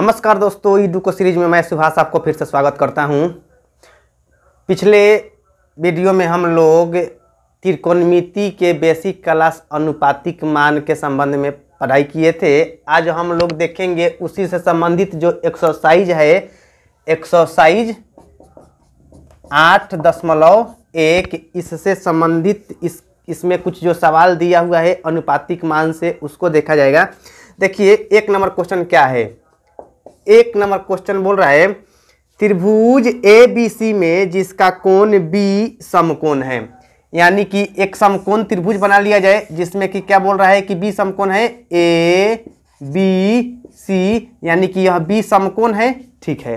नमस्कार दोस्तों ईडू को सीरीज में मैं सुभाष आपको फिर से स्वागत करता हूं पिछले वीडियो में हम लोग त्रिकोणमिति के बेसिक क्लास अनुपातिक मान के संबंध में पढ़ाई किए थे आज हम लोग देखेंगे उसी से संबंधित जो एक्सरसाइज है एक्सरसाइज आठ दशमलव एक इससे संबंधित इस इसमें कुछ जो सवाल दिया हुआ है अनुपातिक मान से उसको देखा जाएगा देखिए एक नंबर क्वेश्चन क्या है एक नंबर क्वेश्चन बोल रहा है त्रिभुज ए बी सी में जिसका कोण बी समकोण है यानी कि एक समकोण त्रिभुज बना लिया जाए जिसमें कि क्या बोल रहा है कि बी समकोण है ए बी सी यानी कि यह बी समकोण है ठीक है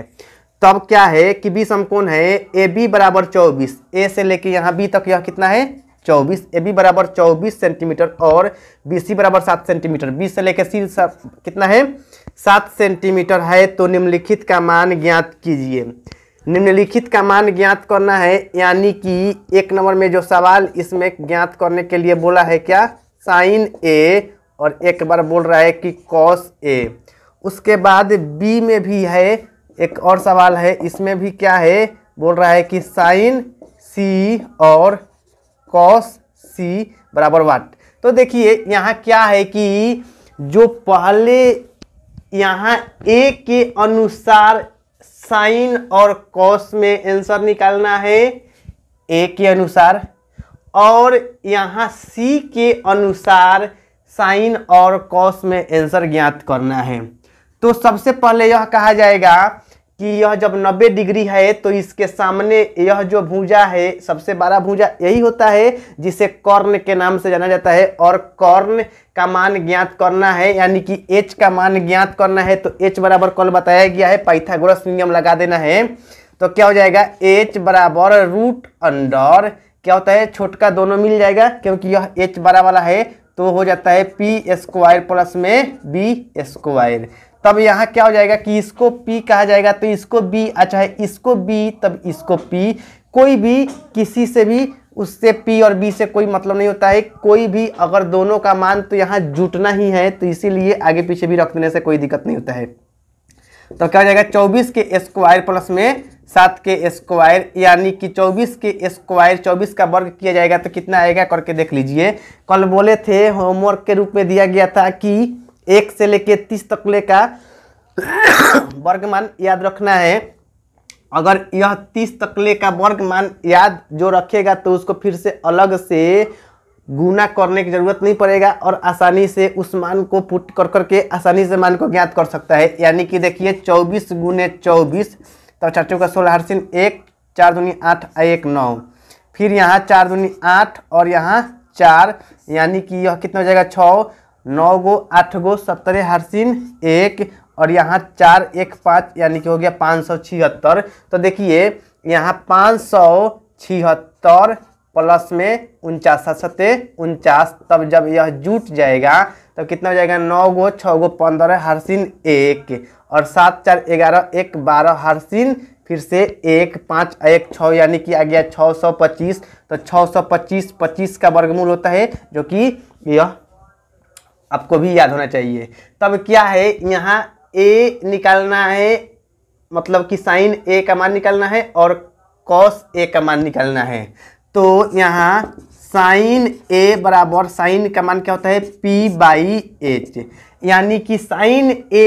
तब क्या है कि बी समकोण है ए बी बराबर चौबीस ए से लेके यहाँ बी तक यह कितना है चौबीस ए बी बराबर चौबीस सेंटीमीटर और बी सी बराबर सात सेंटीमीटर बी से लेके सी कितना है सात सेंटीमीटर है तो निम्नलिखित का मान ज्ञात कीजिए निम्नलिखित का मान ज्ञात करना है यानी कि एक नंबर में जो सवाल इसमें ज्ञात करने के लिए बोला है क्या साइन ए और एक बार बोल रहा है कि कॉस ए उसके बाद बी में भी है एक और सवाल है इसमें भी क्या है बोल रहा है कि साइन सी और कॉस सी बराबर वाट तो देखिए यहाँ क्या है कि जो पहले यहाँ ए के अनुसार साइन और कॉस में आंसर निकालना है ए के अनुसार और यहाँ सी के अनुसार साइन और कॉस में आंसर ज्ञात करना है तो सबसे पहले यह कहा जाएगा कि यह जब 90 डिग्री है तो इसके सामने यह जो भूजा है सबसे बड़ा भूजा यही होता है जिसे कॉर्न के नाम से जाना जाता है और कॉर्न का मान ज्ञात करना है यानी कि एच का मान ज्ञात करना है तो एच बराबर कॉल बताया गया है पाइथागोरस नियम लगा देना है तो क्या हो जाएगा एच बराबर रूट अंडर क्या होता है छोटका दोनों मिल जाएगा क्योंकि यह एच बड़ा वाला है तो हो जाता है पी स्क्वायर प्लस में बी स्क्वायर तब यहाँ क्या हो जाएगा कि इसको P कहा जाएगा तो इसको B अच्छा है इसको B तब इसको P कोई भी किसी से भी उससे P और B से कोई मतलब नहीं होता है कोई भी अगर दोनों का मान तो यहाँ जुटना ही है तो इसीलिए आगे पीछे भी रख देने से कोई दिक्कत नहीं होता है तो क्या हो जाएगा चौबीस के स्क्वायर प्लस में सात के स्क्वायर यानी कि चौबीस के स्क्वायर चौबीस का वर्ग किया जाएगा तो कितना आएगा करके देख लीजिए कल बोले थे होमवर्क के रूप में दिया गया था कि एक से लेके तीस तकले का वर्गमान याद रखना है अगर यह तीस तकले का वर्गमान याद जो रखेगा तो उसको फिर से अलग से गुना करने की ज़रूरत नहीं पड़ेगा और आसानी से उस मान को पुट कर करके आसानी से मान को ज्ञात कर सकता है यानी कि देखिए चौबीस गुने चौबीस तो चाचों का सोलह सिंह एक चार दूनी आठ एक नौ फिर यहाँ चार दूनी आठ और यहाँ चार यानी कि यह कितना हो जाएगा छः नौ गो आठ गो सत्तर हरसिन एक और यहाँ चार एक पाँच यानी कि हो गया पाँच सौ छिहत्तर तो देखिए यहाँ पाँच सौ छिहत्तर प्लस में उनचास सत्ते उनचास तब जब यह जुट जाएगा तो कितना हो जाएगा नौ गो छः गो पंद्रह हरसिन एक और सात चार ग्यारह एक बारह हरसिन फिर से एक पाँच एक छः यानी कि आ गया छः सौ पच्चीस तो छः सौ पच्चीस पच्चीस का वर्गमूल होता है जो कि यह आपको भी याद होना चाहिए तब क्या है यहाँ ए निकालना है मतलब कि साइन ए का मान निकालना है और कॉस ए का मान निकालना है तो यहाँ साइन ए बराबर साइन का मान क्या होता है पी बाई एच यानी कि साइन ए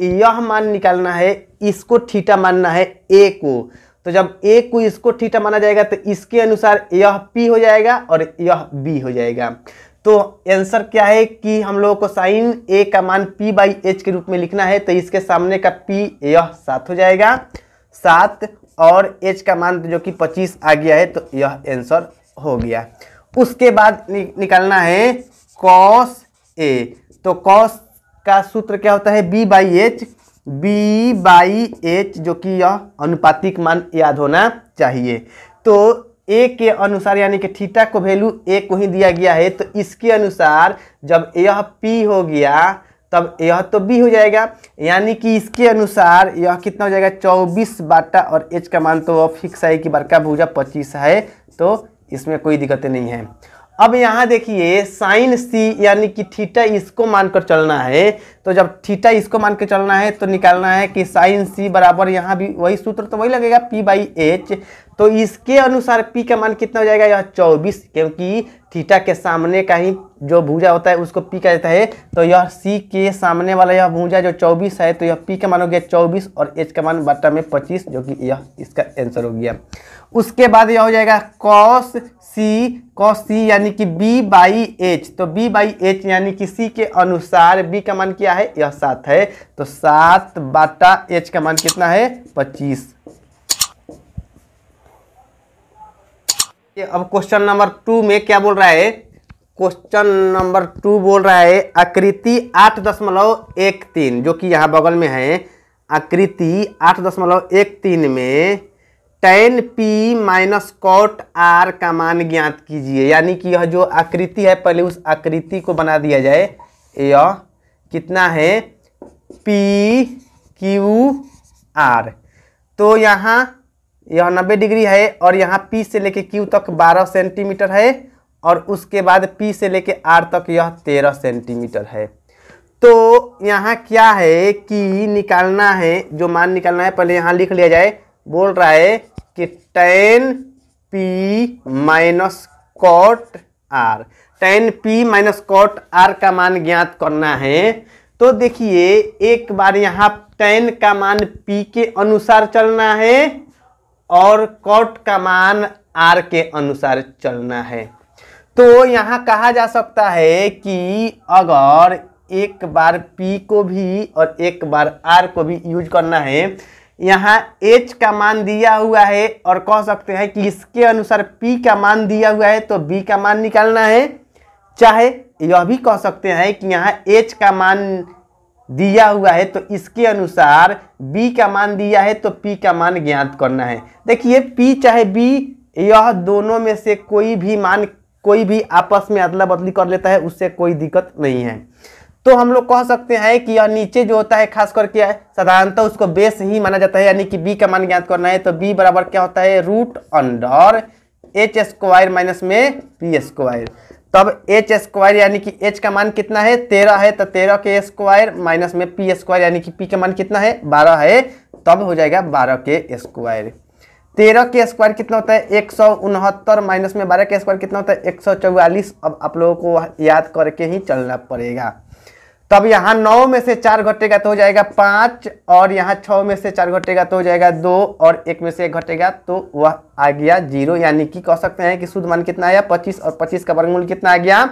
यह मान निकालना है इसको थीटा मानना है ए को तो जब ए को इसको थीटा माना जाएगा तो इसके अनुसार यह पी हो जाएगा और यह बी हो जाएगा तो आंसर क्या है कि हम लोगों को साइन ए का मान पी बाई एच के रूप में लिखना है तो इसके सामने का पी यह सात हो जाएगा सात और एच का मान जो कि पच्चीस आ गया है तो यह आंसर हो गया उसके बाद नि, निकालना है कॉस ए तो कॉस का सूत्र क्या होता है B by H B by H जो कि यह अनुपातिक मान याद होना चाहिए तो ए के अनुसार यानी कि थीटा को वैल्यू ए को ही दिया गया है तो इसके अनुसार जब यह पी हो गया तब यह तो बी हो जाएगा यानी कि इसके अनुसार यह कितना हो जाएगा चौबीस बाटा और एच का मान तो वह फिक्स है कि बड़का भूजा पच्चीस है तो इसमें कोई दिक्कत नहीं है अब यहाँ देखिए साइन सी यानी कि थीटा इसको मानकर चलना है तो जब थीटा इसको मान के चलना है तो निकालना है कि साइन सी बराबर यहाँ भी वही सूत्र तो वही लगेगा पी बाई एच तो इसके अनुसार पी का मान कितना हो जाएगा यह चौबीस क्योंकि थीटा के सामने का ही जो भूजा होता है उसको पी कहा जाता है तो यह सी के सामने वाला यह भूजा जो चौबीस है तो यह पी का मान हो गया चौबीस और एच का मान बट्टा में पच्चीस जो कि यह इसका आंसर हो गया उसके बाद यह हो जाएगा कॉस सी कॉस सी यानी कि बी बाई एच तो बी बाई एच यानी कि सी के अनुसार बी का मान किया है यह सात है तो सात बाटा एच का मान कितना है पच्चीस अब क्वेश्चन नंबर टू में क्या बोल रहा है क्वेश्चन नंबर टू बोल रहा है आकृति आठ दशमलव एक तीन जो कि यहाँ बगल में है आकृति आठ दशमलव एक तीन में tan P minus cot R का मान ज्ञात कीजिए यानी कि यह जो आकृति है पहले उस आकृति को बना दिया जाए यह कितना है पी क्यू आर तो यहाँ यह नब्बे डिग्री है और यहाँ पी से लेके क्यू तक बारह सेंटीमीटर है और उसके बाद पी से लेके आर तक यह तेरह सेंटीमीटर है तो यहाँ क्या है कि निकालना है जो मान निकालना है पहले यहाँ लिख लिया जाए बोल रहा है कि tan P minus cot R tan P minus cot R का मान ज्ञात करना है तो देखिए एक बार यहाँ टेन का मान पी के अनुसार चलना है और कॉट का मान आर के अनुसार चलना है तो यहाँ कहा जा सकता है कि अगर एक बार पी को भी और एक बार आर को भी यूज करना है यहाँ एच का मान दिया हुआ है और कह सकते हैं कि इसके अनुसार पी का मान दिया हुआ है तो बी का मान निकालना है चाहे यह भी कह सकते हैं कि यहाँ एच का मान दिया हुआ है तो इसके अनुसार बी का मान दिया है तो पी का मान ज्ञात करना है देखिए पी चाहे बी यह दोनों में से कोई भी मान कोई भी आपस में अदला बदली कर लेता है उससे कोई दिक्कत नहीं है तो हम लोग कह सकते हैं कि यह नीचे जो होता है खास करके साधारणतः उसको बेस ही माना जाता है यानी कि बी का मान ज्ञात करना है तो बी बराबर क्या होता है root under H square minus में पी स्क्वायर तब एच स्क्वायर यानी कि एच का मान कितना है तेरह है तो तेरह के स्क्वायर माइनस में पी स्क्वायर यानी कि पी का मान कितना है बारह है तब हो जाएगा बारह के स्क्वायर तेरह के स्क्वायर कितना होता है एक सौ उनहत्तर माइनस में बारह के स्क्वायर कितना होता है एक सौ चौवालीस अब आप लोगों को याद करके ही चलना पड़ेगा तो अब यहाँ नौ में से चार घटेगा तो हो जाएगा पाँच और यहाँ छः में से चार घटेगा तो हो जाएगा दो और एक में से एक घटेगा तो वह आ गया जीरो यानी कि कह सकते हैं कि शुद्ध मान कितना आया पच्चीस और पच्चीस का वर्गमूल कितना आ गया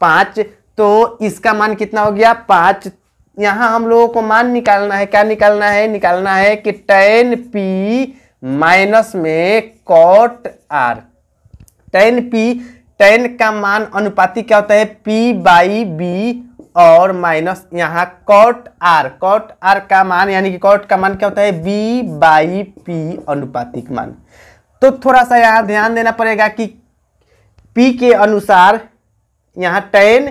पाँच तो इसका मान कितना हो गया पाँच यहाँ हम लोगों को मान निकालना है क्या निकालना है निकालना है कि टेन पी माइनस में cot R tan P tan का मान अनुपाति क्या होता है पी बाई बी और माइनस यहाँ कॉट आर कॉट आर का मान यानी कि कॉट का मान क्या होता है वी बाई पी अनुपातिक मान तो थोड़ा सा यहाँ ध्यान देना पड़ेगा कि पी के अनुसार यहाँ टेन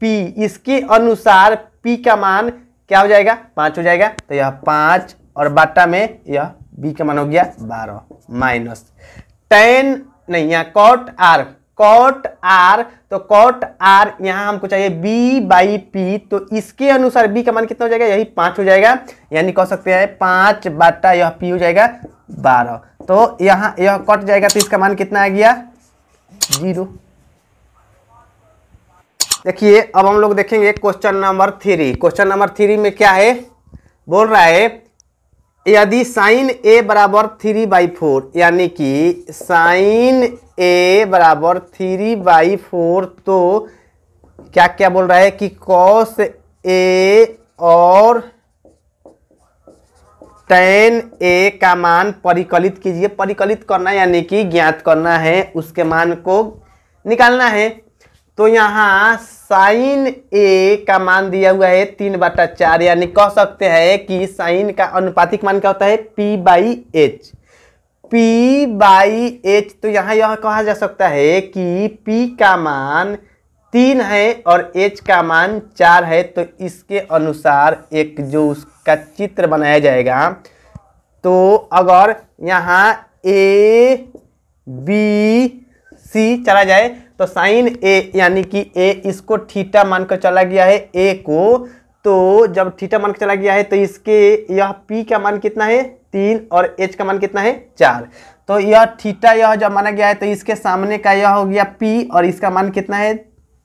पी इसके अनुसार पी का मान क्या हो जाएगा पाँच हो जाएगा तो यह पाँच और बाटा में यह बी का मान हो गया बारह माइनस टेन नहीं यहाँ कॉट आर कॉट आर तो कॉट आर यहाँ हमको चाहिए बी बाई पी तो इसके अनुसार बी का मान कितना हो जाएगा यही पाँच हो जाएगा यानी कह सकते हैं पाँच बाटा यह पी हो जाएगा बारह तो यहाँ यह कट जाएगा तो इसका मान कितना आ गया जीरो देखिए अब हम लोग देखेंगे question number three question number three में क्या है बोल रहा है यदि साइन ए बराबर थ्री बाई फोर यानी कि साइन ए बराबर थ्री बाई फोर तो क्या क्या बोल रहा है कि कॉस ए और टेन ए का मान परिकलित कीजिए परिकलित करना यानी कि ज्ञात करना है उसके मान को निकालना है तो यहाँ साइन ए का मान दिया हुआ है तीन बटा चार यानी कह सकते हैं कि साइन का अनुपातिक मान क्या होता है P by H P by H तो यहाँ यह कहा जा सकता है कि पी का मान तीन है और एच का मान चार है तो इसके अनुसार एक जो उसका चित्र बनाया जाएगा तो अगर यहाँ ए बी सी चला जाए तो साइन ए यानी कि ए इसको थीटा मानकर चला गया है ए को तो जब थीटा मानकर चला गया है तो इसके यह पी का मान कितना है तीन और एच का मान कितना है चार तो यह थीटा यह जब माना गया है तो इसके सामने का यह हो गया पी और इसका मान कितना है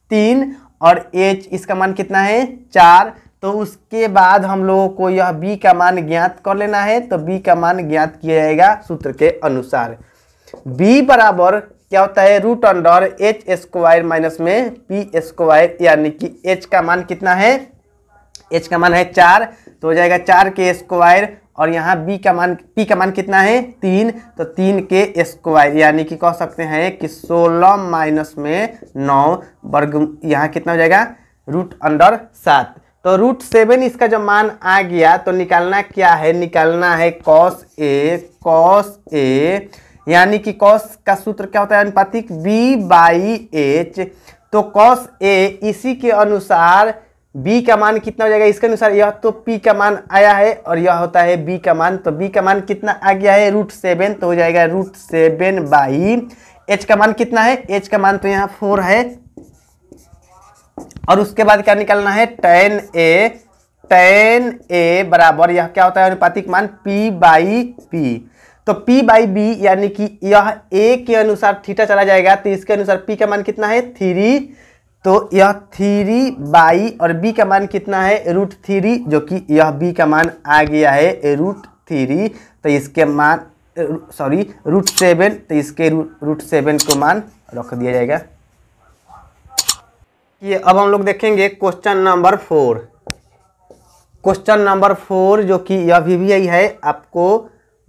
तीन और एच इसका मान कितना है चार तो उसके बाद हम लोगों को यह बी का मान ज्ञात कर लेना है तो बी का मान ज्ञात किया जाएगा सूत्र के अनुसार बी बराबर क्या होता है root under H square minus में पी स्क्वायर यानी कि एच का मान कितना है एच का मान है चार तो हो जाएगा चार के स्क्वायर और यहाँ बी का मान पी का मान कितना है तीन तो तीन के स्क्वायर यानी कि कह सकते हैं कि सोलह माइनस में नौ वर्ग यहाँ कितना हो जाएगा रूट अंडर सात तो रूट सेवन इसका जो मान आ गया तो निकालना क्या है निकालना है कॉस ए कॉस ए यानी कि कॉस का सूत्र क्या होता है अनुपातिक बी बाई एच तो कॉस ए इसी के अनुसार बी का मान कितना हो जाएगा इसके अनुसार यह तो पी का मान आया है और यह होता है बी का मान तो बी का मान कितना आ गया है रूट सेवन तो हो जाएगा रूट सेवन बाई एच का मान कितना है एच का मान तो यहाँ फोर है और उसके बाद क्या निकालना है टेन ए टेन ए बराबर यह क्या होता है अनुपातिक मान पी बाई पी तो P बाई बी यानी कि यह A के अनुसार थीटा चला जाएगा तो इसके अनुसार P का मान कितना है थ्री तो यह थ्री बाई और B का मान कितना है रूट थ्री जो कि यह B का मान आ गया है रूट थ्री तो इसके मान सॉरी रूट सेवन तो इसके रूट सेवन को मान रख दिया जाएगा ये अब हम लोग देखेंगे question number four question number four जो कि यह भी, भी है आपको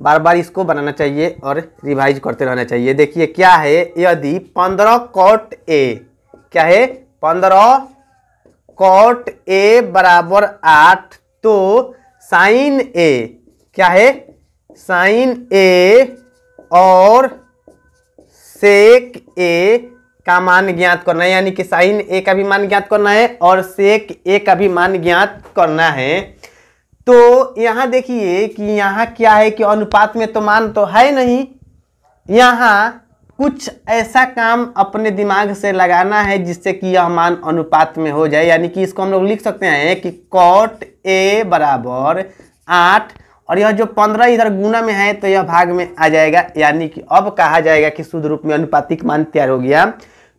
बार बार इसको बनाना चाहिए और रिवाइज करते रहना चाहिए देखिए क्या है यदि पंद्रह कॉट ए क्या है पंद्रह कॉट ए बराबर आठ तो साइन ए क्या है साइन ए और सेक ए का मान ज्ञात करना है यानी कि साइन ए का भी मान ज्ञात करना है और सेक ए का भी मान ज्ञात करना है तो यहाँ देखिए कि यहाँ क्या है कि अनुपात में तो मान तो है नहीं यहाँ कुछ ऐसा काम अपने दिमाग से लगाना है जिससे कि यह मान अनुपात में हो जाए यानी कि इसको हम लोग लिख सकते हैं कि कॉट ए बराबर आठ और यह जो पंद्रह इधर गुना में है तो यह भाग में आ जाएगा यानी कि अब कहा जाएगा कि शुद्ध रूप में अनुपातिक मान तैयार हो गया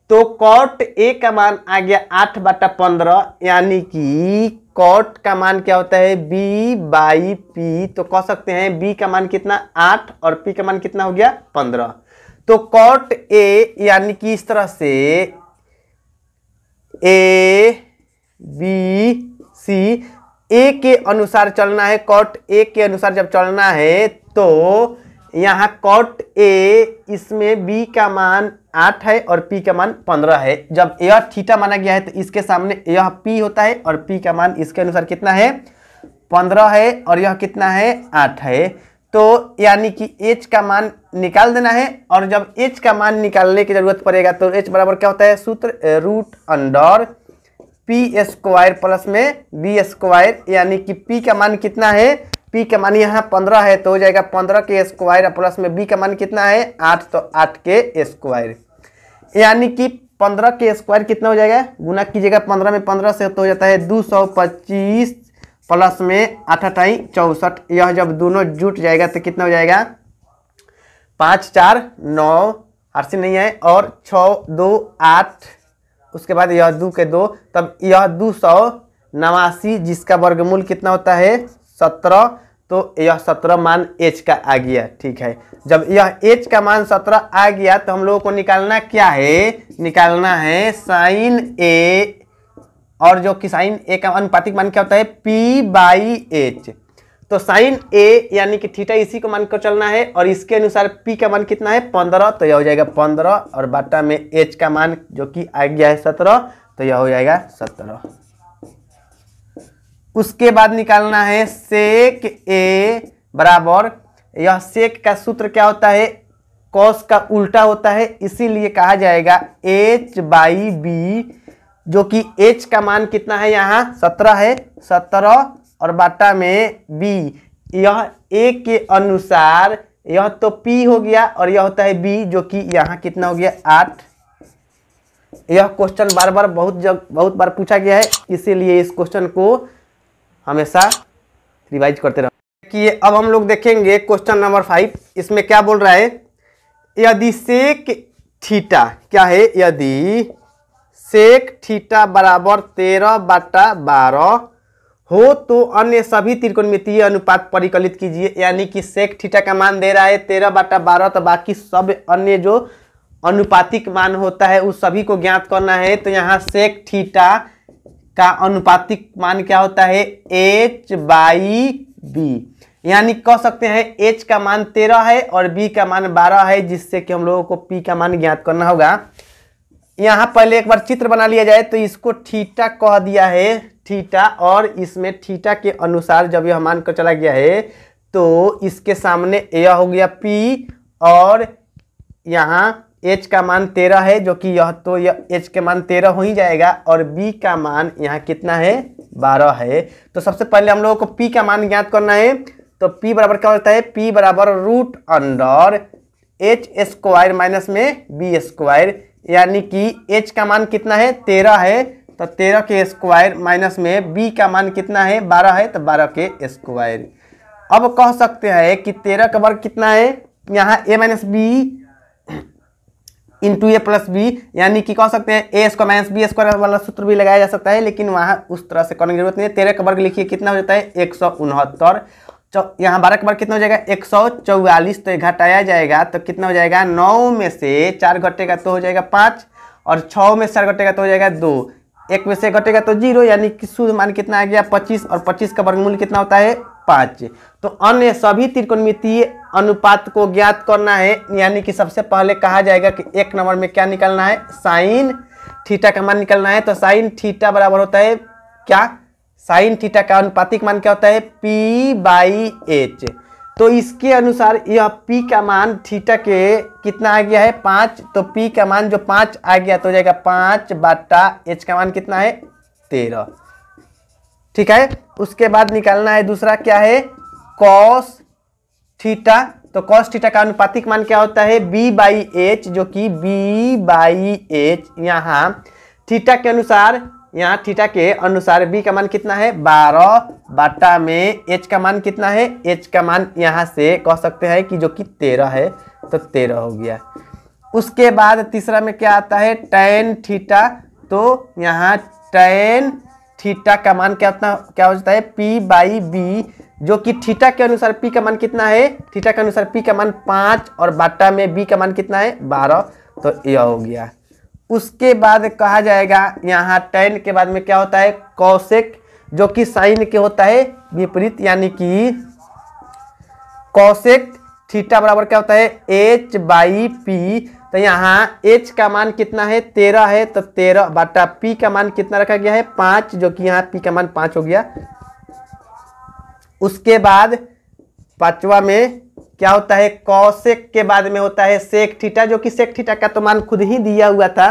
तो कॉट ए का मान आ गया आठ बटा पंद्रह यानी कि कॉट का मान क्या होता है बी बाई पी तो कह सकते हैं बी का मान कितना आठ और पी का मान कितना हो गया पंद्रह तो कॉट ए यानी कि इस तरह से ए बी सी ए के अनुसार चलना है कॉट ए के अनुसार जब चलना है तो यहाँ कॉट ए इसमें बी का मान आठ है और पी का मान पंद्रह है जब ए थीटा माना गया है तो इसके सामने यह पी होता है और पी का मान इसके अनुसार कितना है पंद्रह है और यह कितना है आठ है तो यानी कि एच का मान निकाल देना है और जब एच का मान निकालने की ज़रूरत पड़ेगा तो एच बराबर क्या होता है सूत्र root under P square plus में बी स्क्वायर यानी कि पी का मान कितना है पी का मान यहाँ पंद्रह है तो हो जाएगा पंद्रह के स्क्वायर प्लस में बी का मान कितना है आठ तो आठ के स्क्वायर यानी कि पंद्रह के स्क्वायर कितना हो जाएगा गुना कीजिएगा पंद्रह में पंद्रह से तो हो जाता है दो सौ पच्चीस प्लस में आठ अठाई चौंसठ यह जब दोनों जुट जाएगा तो कितना हो जाएगा पाँच चार नौ आरसी नहीं है और छ दो आठ उसके बाद यह दो के दो तब यह दो सौ नवासी जिसका वर्गमूल कितना होता है सत्रह तो यह सत्रह मान एच का आ गया ठीक है जब यह एच का मान सत्रह आ गया तो हम लोगों को निकालना क्या है निकालना है साइन ए और जो कि साइन ए का अनुपातिक मान क्या होता है पी बाई एच तो साइन ए यानी कि थीटा इसी को मानकर चलना है और इसके अनुसार पी का मान कितना है पंद्रह तो यह हो जाएगा पंद्रह और बाटा में एच का मान जो कि आ गया है सत्रह तो यह हो जाएगा सत्रह उसके बाद निकालना है सेक ए बराबर यह सेक का सूत्र क्या होता है कॉस का उल्टा होता है इसीलिए कहा जाएगा एच बाई बी जो कि एच का मान कितना है यहाँ सत्रह है सत्रह और बाटा में बी यह ए के अनुसार यह तो पी हो गया और यह होता है बी जो कि यहाँ कितना हो गया आठ यह क्वेश्चन बार बार बहुत जब बहुत बार पूछा गया है इसीलिए इस क्वेश्चन को हमेशा रिवाइज करते रहो कि अब हम लोग देखेंगे क्वेश्चन नंबर फाइव इसमें क्या बोल रहा है यदि सेक थीटा क्या है यदि सेक थीटा बराबर तेरह बटा बारह हो तो अन्य सभी त्रिकोणमितीय अनुपात परिकलित कीजिए यानी कि सेक थीटा का मान दे रहा है तेरह बटा बारह तो बाकी सब अन्य जो अनुपातिक मान होता है उस सभी को ज्ञात करना है तो यहाँ सेक थीटा का अनुपातिक मान क्या होता है एच बाई बी यानी कह सकते हैं एच का मान तेरह है और बी का मान बारह है जिससे कि हम लोगों को पी का मान ज्ञात करना होगा यहाँ पहले एक बार चित्र बना लिया जाए तो इसको ठीटा कह दिया है ठीटा और इसमें ठीटा के अनुसार जब यह मान कर चला गया है तो इसके सामने यह हो गया पी और यहाँ एच का मान तेरह है जो कि यह तो यह एच के मान तेरह हो ही जाएगा और बी का मान यहाँ कितना है बारह है तो सबसे पहले हम लोगों को पी का मान ज्ञात करना है तो पी बराबर क्या होता है पी बराबर root under H square minus में बी स्क्वायर यानी कि एच का मान कितना है तेरह है तो तेरह के स्क्वायर माइनस में बी का मान कितना है बारह है तो बारह के स्क्वायर अब कह सकते हैं कि तेरह का वर्ग कितना है यहाँ A minus B into A plus B यानी कि कह सकते हैं A square minus B square वाला सूत्र भी लगाया जा सकता है लेकिन वहाँ उस तरह से करने की जरूरत नहीं है तेरह का वर्ग लिखिए कितना हो जाता है एक सौ उनहत्तर यहाँ बारह का वर्ग कितना हो जाएगा एक सौ चौवालीस तो घटाया जाएगा तो कितना हो जाएगा नौ में से चार घटेगा तो हो जाएगा पाँच और छः में से चार घटेगा तो हो जाएगा दो एक में से घटेगा तो जीरो यानी कि शुद्ध मान कितना आ गया पच्चीस और पच्चीस का वर्गमूल कितना होता है पाँच तो अन्य सभी त्रिकोणमितीय अनुपात को ज्ञात करना है यानी कि सबसे पहले कहा जाएगा कि एक नंबर में क्या निकलना है साइन थीटा का मान निकलना है तो साइन थीटा बराबर होता है क्या साइन थीटा का अनुपातिक मान क्या होता है पी बाई एच तो इसके अनुसार यह पी का मान थीटा के कितना आ गया है पाँच तो पी का मान जो पाँच आ गया तो हो जाएगा पाँच बाटा एच का मान कितना है तेरह ठीक है उसके बाद निकालना है दूसरा क्या है कॉस थीटा तो कॉस थीटा का अनुपातिक मान क्या होता है बी बाई एच जो कि बी बाई एच यहाँ थीटा के अनुसार यहाँ थीटा के अनुसार बी का मान कितना है बारह बाटा में एच का मान कितना है एच का मान यहाँ से कह सकते हैं कि जो कि तेरह है तो तेरह हो गया उसके बाद तीसरा में क्या आता है टेन थीटा तो यहाँ टेन थीटा का मान कितना क्या हो जाता है पी बाई बी जो कि थीटा के अनुसार पी का मान कितना है थीटा के अनुसार पी का मान पाँच और बाटा में बी का मान कितना है बारह तो यह हो गया उसके बाद कहा जाएगा यहाँ टेन के बाद में क्या होता है कौशिक जो कि साइन के होता है विपरीत यानी कि कौशिक थीटा बराबर क्या होता है एच बाई पी तो यहाँ एच का मान कितना है तेरह है तो तेरह बाटा पी का मान कितना रखा गया है पांच जो कि यहाँ पी का मान पांच हो गया उसके बाद पांचवा में क्या होता है कौशेक के बाद में होता है सेक थीटा जो कि सेक थीटा का तो मान खुद ही दिया हुआ था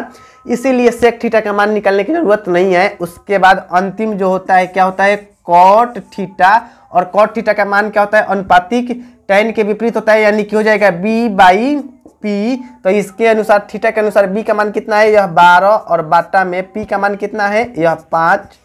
इसीलिए सेक थीटा का मान निकालने की जरूरत नहीं है उसके बाद अंतिम जो होता है क्या होता है कॉट थीटा और कॉट थीटा का मान क्या होता है अनुपातिक टेन के विपरीत होता है यानी कि हो जाएगा बी बाई पी तो इसके अनुसार थीटा के अनुसार बी का मान कितना है यह बारह और बाटा में पी का मान कितना है यह